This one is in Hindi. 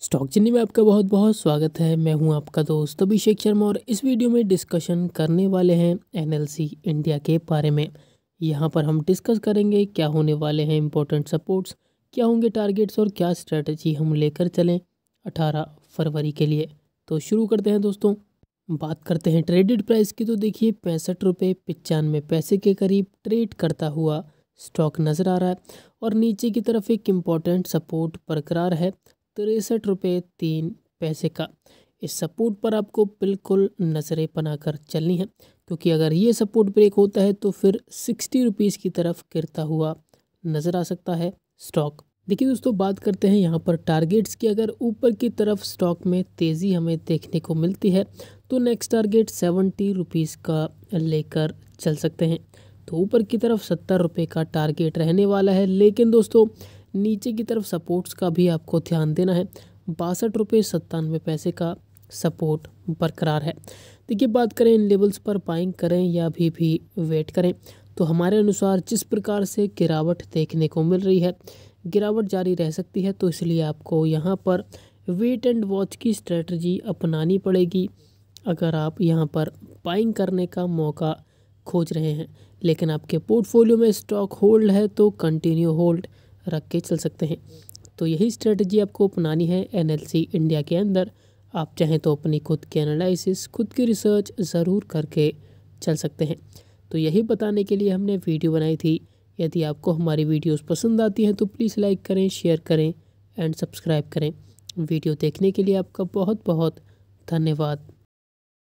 स्टॉक चिन्नी में आपका बहुत बहुत स्वागत है मैं हूं आपका दोस्त अभिषेक शर्मा और इस वीडियो में डिस्कशन करने वाले हैं एनएलसी इंडिया के बारे में यहां पर हम डिस्कस करेंगे क्या होने वाले हैं इम्पोर्टेंट सपोर्ट्स क्या होंगे टारगेट्स और क्या स्ट्रेटजी हम लेकर चलें अठारह फरवरी के लिए तो शुरू करते हैं दोस्तों बात करते हैं ट्रेडिड प्राइस की तो देखिए पैंसठ रुपये पैसे के करीब ट्रेड करता हुआ स्टॉक नज़र आ रहा है और नीचे की तरफ एक इम्पॉर्टेंट सपोर्ट बरकरार है तिरसठ रुपये तीन पैसे का इस सपोर्ट पर आपको बिल्कुल नज़रें बना कर चलनी है क्योंकि अगर ये सपोर्ट ब्रेक होता है तो फिर सिक्सटी रुपीज़ की तरफ गिरता हुआ नज़र आ सकता है स्टॉक देखिए दोस्तों बात करते हैं यहाँ पर टारगेट्स की अगर ऊपर की तरफ स्टॉक में तेज़ी हमें देखने को मिलती है तो नेक्स्ट टारगेट सेवेंटी रुपीज़ का लेकर चल सकते हैं तो ऊपर की तरफ सत्तर रुपये का टारगेट रहने वाला है लेकिन दोस्तों नीचे की तरफ सपोर्ट्स का भी आपको ध्यान देना है बासठ रुपये सत्तानवे पैसे का सपोर्ट बरकरार है देखिए बात करें इन लेवल्स पर बाइंग करें या अभी भी वेट करें तो हमारे अनुसार जिस प्रकार से गिरावट देखने को मिल रही है गिरावट जारी रह सकती है तो इसलिए आपको यहाँ पर वेट एंड वॉच की स्ट्रेटजी अपनानी पड़ेगी अगर आप यहाँ पर बाइंग करने का मौका खोज रहे हैं लेकिन आपके पोर्टफोलियो में स्टॉक होल्ड है तो कंटिन्यू होल्ड रख के चल सकते हैं तो यही स्ट्रेटजी आपको अपनानी है एनएलसी इंडिया के अंदर आप चाहें तो अपनी खुद की एनालिसिस खुद की रिसर्च ज़रूर करके चल सकते हैं तो यही बताने के लिए हमने वीडियो बनाई थी यदि आपको हमारी वीडियोस पसंद आती हैं तो प्लीज़ लाइक करें शेयर करें एंड सब्सक्राइब करें वीडियो देखने के लिए आपका बहुत बहुत धन्यवाद